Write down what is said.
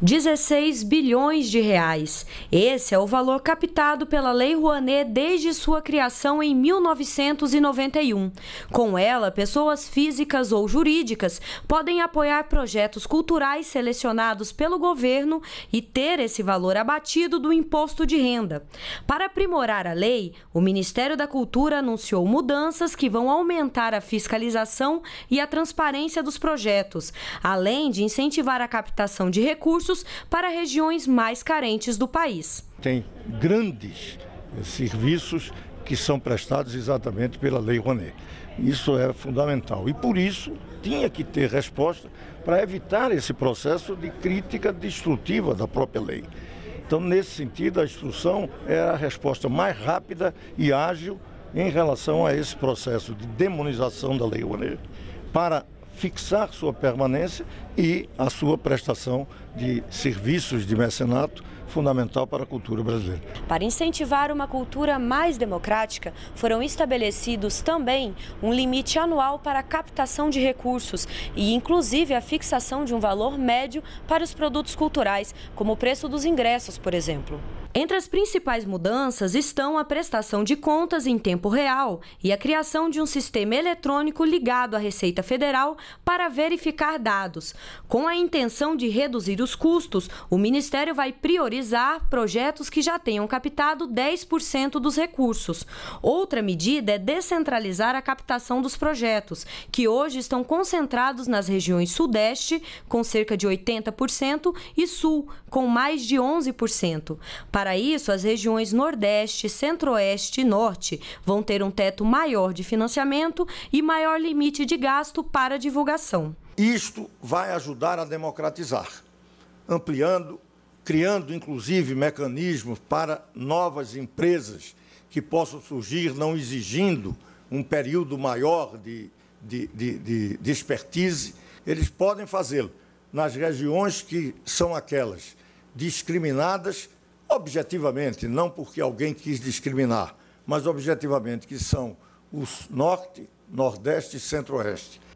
16 bilhões de reais. Esse é o valor captado pela Lei Rouanet desde sua criação em 1991. Com ela, pessoas físicas ou jurídicas podem apoiar projetos culturais selecionados pelo governo e ter esse valor abatido do imposto de renda. Para aprimorar a lei, o Ministério da Cultura anunciou mudanças que vão aumentar a fiscalização e a transparência dos projetos, além de incentivar a captação de recursos para regiões mais carentes do país. Tem grandes serviços que são prestados exatamente pela Lei Rouanet. Isso é fundamental e por isso tinha que ter resposta para evitar esse processo de crítica destrutiva da própria lei. Então, nesse sentido, a instrução é a resposta mais rápida e ágil em relação a esse processo de demonização da Lei Rouanet para fixar sua permanência e a sua prestação de serviços de mecenato fundamental para a cultura brasileira. Para incentivar uma cultura mais democrática, foram estabelecidos também um limite anual para a captação de recursos e, inclusive, a fixação de um valor médio para os produtos culturais, como o preço dos ingressos, por exemplo. Entre as principais mudanças estão a prestação de contas em tempo real e a criação de um sistema eletrônico ligado à Receita Federal para verificar dados. Com a intenção de reduzir os custos, o Ministério vai priorizar projetos que já tenham captado 10% dos recursos. Outra medida é descentralizar a captação dos projetos, que hoje estão concentrados nas regiões Sudeste, com cerca de 80%, e Sul, com mais de 11%. Para isso, as regiões Nordeste, Centro-Oeste e Norte vão ter um teto maior de financiamento e maior limite de gasto para divulgação. Isto vai ajudar a democratizar, ampliando, criando inclusive mecanismos para novas empresas que possam surgir, não exigindo um período maior de, de, de, de expertise. Eles podem fazê-lo nas regiões que são aquelas discriminadas objetivamente, não porque alguém quis discriminar, mas objetivamente, que são os Norte, Nordeste e Centro-Oeste.